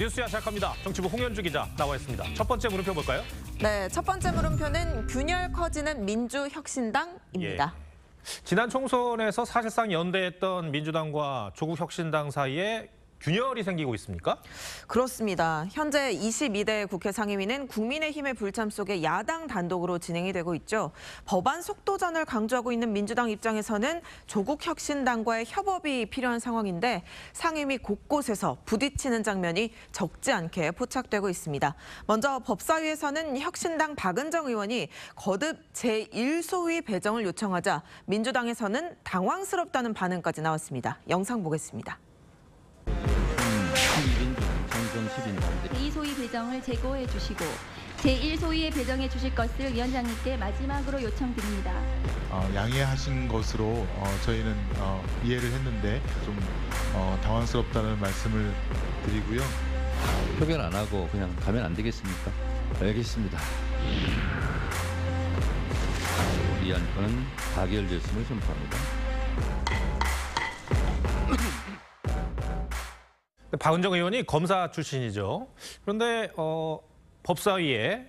뉴스야 시작합니다. 정치부 홍현주 기자 나와 있습니다. 첫 번째 물음표 볼까요? 네, 첫 번째 물음표는 균열 커지는 민주혁신당입니다. 예. 지난 총선에서 사실상 연대했던 민주당과 조국혁신당 사이에 균열이 생기고 있습니까? 그렇습니다. 현재 22대 국회 상임위는 국민의힘의 불참 속에 야당 단독으로 진행이 되고 있죠. 법안 속도전을 강조하고 있는 민주당 입장에서는 조국 혁신당과의 협업이 필요한 상황인데 상임위 곳곳에서 부딪히는 장면이 적지 않게 포착되고 있습니다. 먼저 법사위에서는 혁신당 박은정 의원이 거듭 제1소위 배정을 요청하자 민주당에서는 당황스럽다는 반응까지 나왔습니다. 영상 보겠습니다. 이건 10인데. 제2소위 배정을 제거해 주시고 제1소위에 배정해 주실 것을 위원장님께 마지막으로 요청드립니다. 어, 양해하신 것으로 어, 저희는 어, 이해를 했는데 좀 어, 당황스럽다는 말씀을 드리고요. 표결 안 하고 그냥 가면 안 되겠습니까? 알겠습니다. 이 안건은 가결됐음을 선포합니다. 박은정 의원이 검사 출신이죠. 그런데 어, 법사위에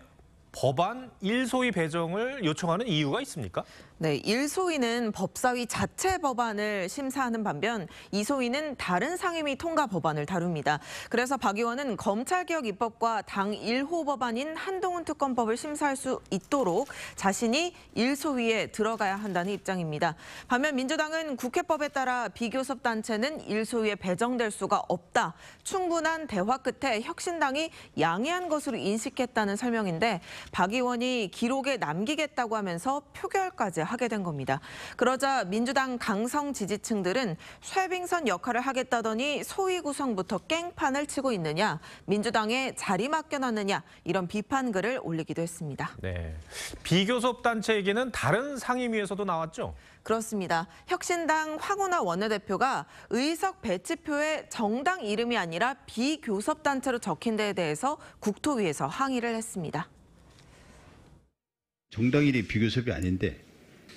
법안 일소위 배정을 요청하는 이유가 있습니까? 네, 일소위는 법사위 자체 법안을 심사하는 반면 이소위는 다른 상임위 통과 법안을 다룹니다. 그래서 박 의원은 검찰개혁 입법과 당 1호 법안인 한동훈 특검법을 심사할 수 있도록 자신이 일소위에 들어가야 한다는 입장입니다. 반면 민주당은 국회법에 따라 비교섭 단체는 일소위에 배정될 수가 없다. 충분한 대화 끝에 혁신당이 양해한 것으로 인식했다는 설명인데 박 의원이 기록에 남기겠다고 하면서 표결까지 하게 된 겁니다. 그러자 민주당 강성 지지층들은 쇠빙선 역할을 하겠다더니 소위 구성부터 깽판을 치고 있느냐, 민주당에 자리 맡겨놨느냐 이런 비판글을 올리기도 했습니다. 네, 비교섭 단체 얘기는 다른 상임위에서도 나왔죠? 그렇습니다. 혁신당 황운하 원내대표가 의석 배치표에 정당 이름이 아니라 비교섭단체로 적힌 데에 대해서 국토위에서 항의를 했습니다. 정당일이 비교섭이 아닌데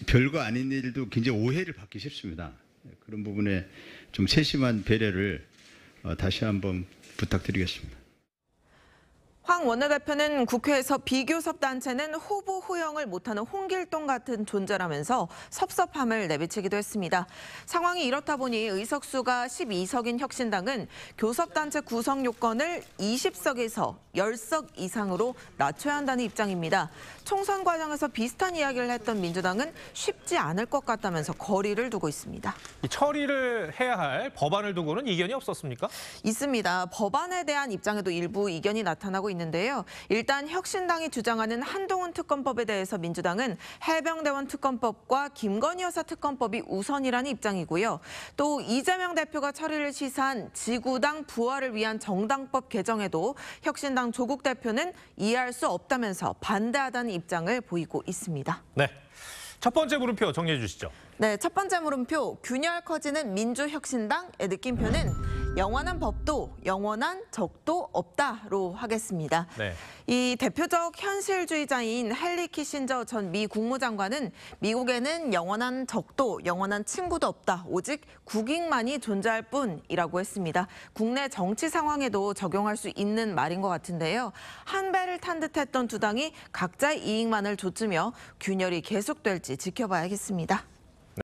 별거 아닌 일도 굉장히 오해를 받기 쉽습니다. 네, 그런 부분에 좀 세심한 배려를 어, 다시 한번 부탁드리겠습니다. 황 원내대표는 국회에서 비교섭 단체는 후보 호영을 못하는 홍길동 같은 존재라면서 섭섭함을 내비치기도 했습니다. 상황이 이렇다 보니 의석수가 12석인 혁신당은 교섭단체 구성 요건을 20석에서 10석 이상으로 낮춰야 한다는 입장입니다. 총선 과정에서 비슷한 이야기를 했던 민주당은 쉽지 않을 것 같다면서 거리를 두고 있습니다. 처리를 해야 할 법안을 두고는 이견이 없었습니까? 있습니다. 법안에 대한 입장에도 일부 이견이 나타나고 있는데요. 일단 혁신당이 주장하는 한동훈 특검법에 대해서 민주당은 해병대원 특검법과 김건희 여사 특검법이 우선이라는 입장이고요. 또 이재명 대표가 처리를 시사한 지구당 부활을 위한 정당법 개정에도 혁신당 조국 대표는 이해할 수 없다면서 반대하다는 입장을 보이고 있습니다. 네. 첫 번째 물음표 정리해 주시죠. 네, 첫 번째 물음표 균열 커지는 민주혁신당의 느낌표는 영원한 법도 영원한 적도 없다로 하겠습니다. 네. 이 대표적 현실주의자인 헨리 키신저 전 미 국무장관은 미국에는 영원한 적도 영원한 친구도 없다. 오직 국익만이 존재할 뿐이라고 했습니다. 국내 정치 상황에도 적용할 수 있는 말인 것 같은데요. 한 배를 탄 듯했던 두 당이 각자의 이익만을 좇으며 균열이 계속될지 지켜봐야겠습니다.